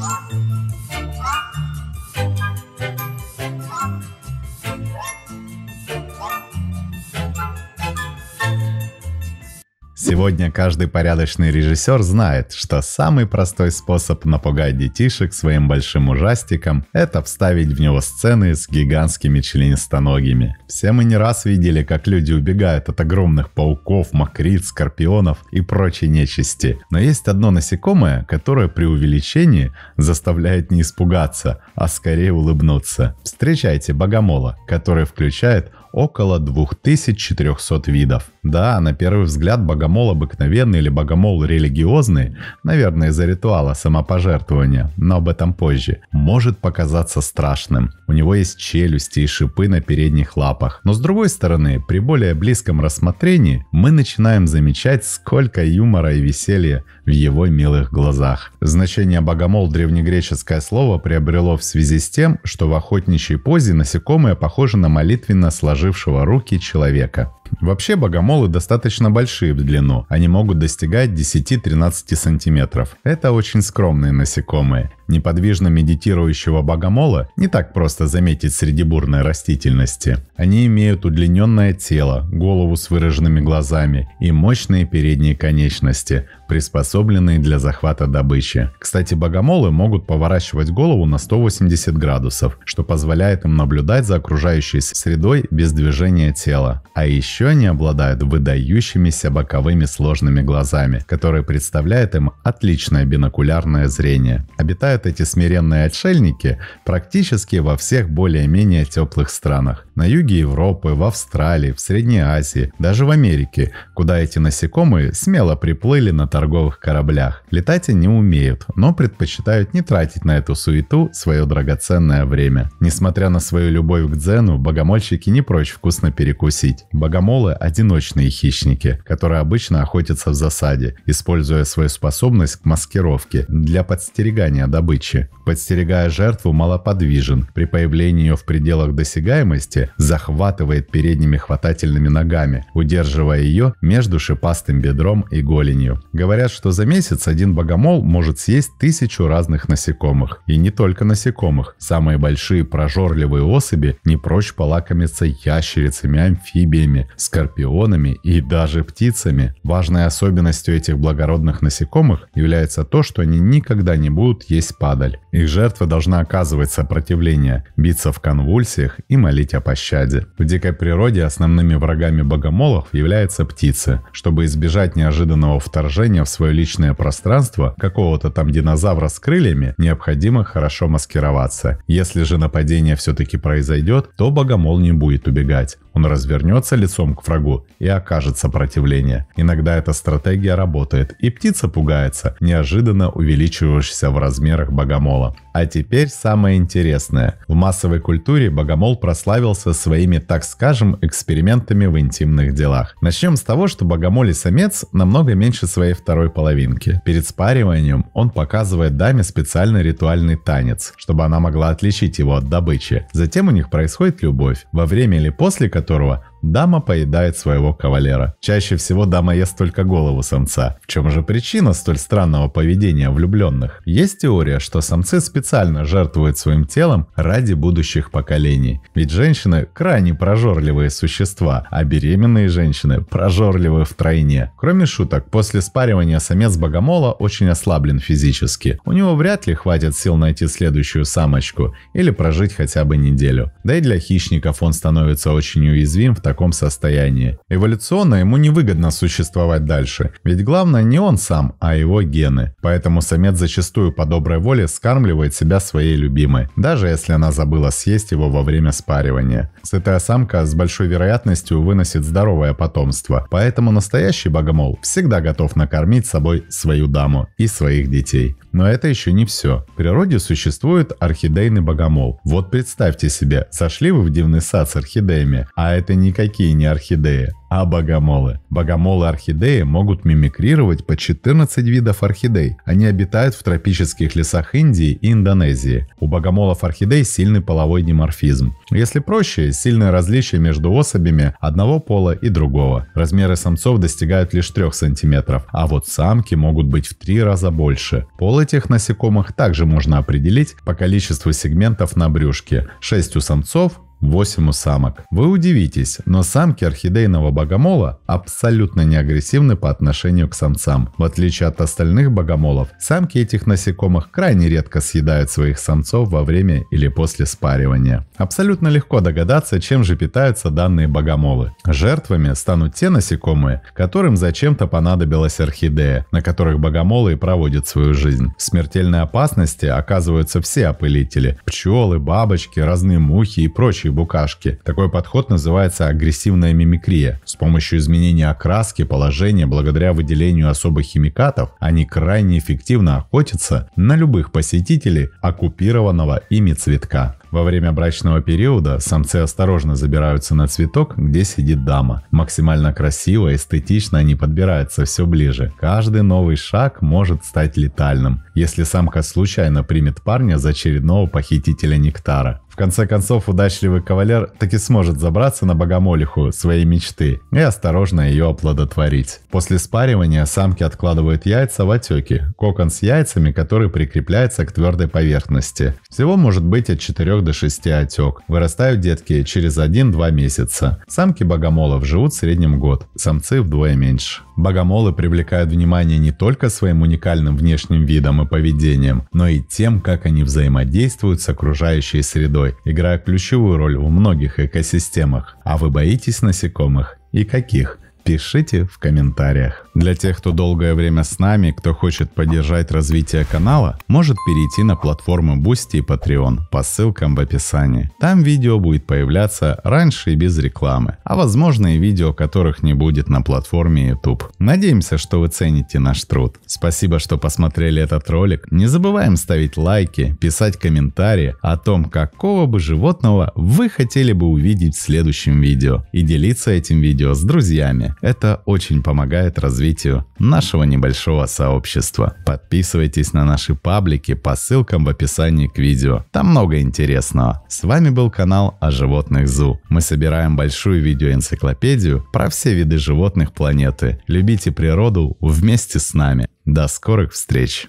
What? Сегодня каждый порядочный режиссер знает, что самый простой способ напугать детишек своим большим ужастиком – это вставить в него сцены с гигантскими членистоногими. Все мы не раз видели, как люди убегают от огромных пауков, мокриц, скорпионов и прочей нечисти. Но есть одно насекомое, которое при увеличении заставляет не испугаться, а скорее улыбнуться. Встречайте богомола, который включает около 2400 видов. Да, на первый взгляд богомол обыкновенный или богомол религиозный, наверное, из-за ритуала самопожертвования, но об этом позже, может показаться страшным. У него есть челюсти и шипы на передних лапах. Но с другой стороны, при более близком рассмотрении мы начинаем замечать, сколько юмора и веселья в его милых глазах. Значение богомол древнегреческое слово приобрело в связи с тем, что в охотничьей позе насекомые похожи на молитвенно сложенные сложившего руки человека. Вообще богомолы достаточно большие в длину, они могут достигать 10-13 сантиметров. Это очень скромные насекомые. Неподвижно медитирующего богомола не так просто заметить среди бурной растительности. Они имеют удлиненное тело, голову с выраженными глазами и мощные передние конечности, приспособленные для захвата добычи. Кстати, богомолы могут поворачивать голову на 180 градусов, что позволяет им наблюдать за окружающей средой без движения тела. А еще еще они обладают выдающимися боковыми сложными глазами, которые представляют им отличное бинокулярное зрение. Обитают эти смиренные отшельники практически во всех более-менее теплых странах. На юге Европы, в Австралии, в Средней Азии, даже в Америке, куда эти насекомые смело приплыли на торговых кораблях. Летать они умеют, но предпочитают не тратить на эту суету свое драгоценное время. Несмотря на свою любовь к дзену, богомольщики не прочь вкусно перекусить. Богомоль богомолы – одиночные хищники, которые обычно охотятся в засаде, используя свою способность к маскировке для подстерегания добычи. Подстерегая жертву, малоподвижен. При появлении ее в пределах досягаемости захватывает передними хватательными ногами, удерживая ее между шипастым бедром и голенью. Говорят, что за месяц один богомол может съесть тысячу разных насекомых. И не только насекомых. Самые большие прожорливые особи не прочь полакомиться ящерицами, амфибиями, скорпионами и даже птицами. Важной особенностью этих благородных насекомых является то, что они никогда не будут есть падаль. Их жертва должна оказывать сопротивление, биться в конвульсиях и молить о пощаде. В дикой природе основными врагами богомолов являются птицы. Чтобы избежать неожиданного вторжения в свое личное пространство какого-то там динозавра с крыльями, необходимо хорошо маскироваться. Если же нападение все-таки произойдет, то богомол не будет убегать. Он развернется лицом подходом к врагу и окажет сопротивление. Иногда эта стратегия работает, и птица пугается, неожиданно увеличиваешься в размерах богомола. А теперь самое интересное. В массовой культуре богомол прославился своими, так скажем, экспериментами в интимных делах. Начнем с того, что богомолий самец намного меньше своей второй половинки. Перед спариванием он показывает даме специальный ритуальный танец, чтобы она могла отличить его от добычи. Затем у них происходит любовь, во время или после которого Дама поедает своего кавалера. Чаще всего дама ест только голову самца. В чем же причина столь странного поведения влюбленных? Есть теория, что самцы специально жертвуют своим телом ради будущих поколений. Ведь женщины крайне прожорливые существа, а беременные женщины прожорливы втройне. Кроме шуток, после спаривания самец богомола очень ослаблен физически. У него вряд ли хватит сил найти следующую самочку или прожить хотя бы неделю. Да и для хищников он становится очень уязвим в таком таком состоянии. Эволюционно ему невыгодно существовать дальше, ведь главное не он сам, а его гены. Поэтому самец зачастую по доброй воле скармливает себя своей любимой, даже если она забыла съесть его во время спаривания. Сытая самка с большой вероятностью выносит здоровое потомство, поэтому настоящий богомол всегда готов накормить собой свою даму и своих детей. Но это еще не все. В природе существует орхидейный богомол. Вот представьте себе, сошли вы в дивный сад с орхидеями, а это никак никакие не орхидеи, а богомолы. Богомолы-орхидеи могут мимикрировать по 14 видов орхидей. Они обитают в тропических лесах Индии и Индонезии. У богомолов-орхидей сильный половой диморфизм. Если проще, сильное различие между особями одного пола и другого. Размеры самцов достигают лишь 3 см, а вот самки могут быть в 3 раза больше. Пол этих насекомых также можно определить по количеству сегментов на брюшке. 6 у самцов, 8 у самок. Вы удивитесь, но самки орхидейного богомола абсолютно не агрессивны по отношению к самцам. В отличие от остальных богомолов, самки этих насекомых крайне редко съедают своих самцов во время или после спаривания. Абсолютно легко догадаться, чем же питаются данные богомолы. Жертвами станут те насекомые, которым зачем-то понадобилась орхидея, на которых богомолы и проводят свою жизнь. В смертельной опасности оказываются все опылители – пчелы, бабочки, разные мухи и прочие летучей букашки. Такой подход называется агрессивная мимикрия. С помощью изменения окраски, положения, благодаря выделению особых химикатов, они крайне эффективно охотятся на любых посетителей оккупированного ими цветка. Во время брачного периода самцы осторожно забираются на цветок, где сидит дама. Максимально красиво, эстетично они подбираются все ближе. Каждый новый шаг может стать летальным, если самка случайно примет парня за очередного похитителя нектара конце концов, удачливый кавалер таки сможет забраться на богомолиху своей мечты и осторожно ее оплодотворить. После спаривания самки откладывают яйца в отеки. кокон с яйцами, который прикрепляется к твердой поверхности. Всего может быть от 4 до 6 отек. Вырастают детки через 1-2 месяца. Самки богомолов живут в среднем год, самцы вдвое меньше. Богомолы привлекают внимание не только своим уникальным внешним видом и поведением, но и тем, как они взаимодействуют с окружающей средой жертвой, играя ключевую роль в многих экосистемах. А вы боитесь насекомых? И каких? пишите в комментариях. Для тех, кто долгое время с нами, кто хочет поддержать развитие канала, может перейти на платформы Boosty и Patreon по ссылкам в описании. Там видео будет появляться раньше и без рекламы, а возможно и видео, которых не будет на платформе YouTube. Надеемся, что вы цените наш труд. Спасибо, что посмотрели этот ролик. Не забываем ставить лайки, писать комментарии о том, какого бы животного вы хотели бы увидеть в следующем видео и делиться этим видео с друзьями. Это очень помогает развитию нашего небольшого сообщества. Подписывайтесь на наши паблики по ссылкам в описании к видео. Там много интересного. С вами был канал о животных ЗУ. Мы собираем большую видеоэнциклопедию про все виды животных планеты. Любите природу вместе с нами. До скорых встреч!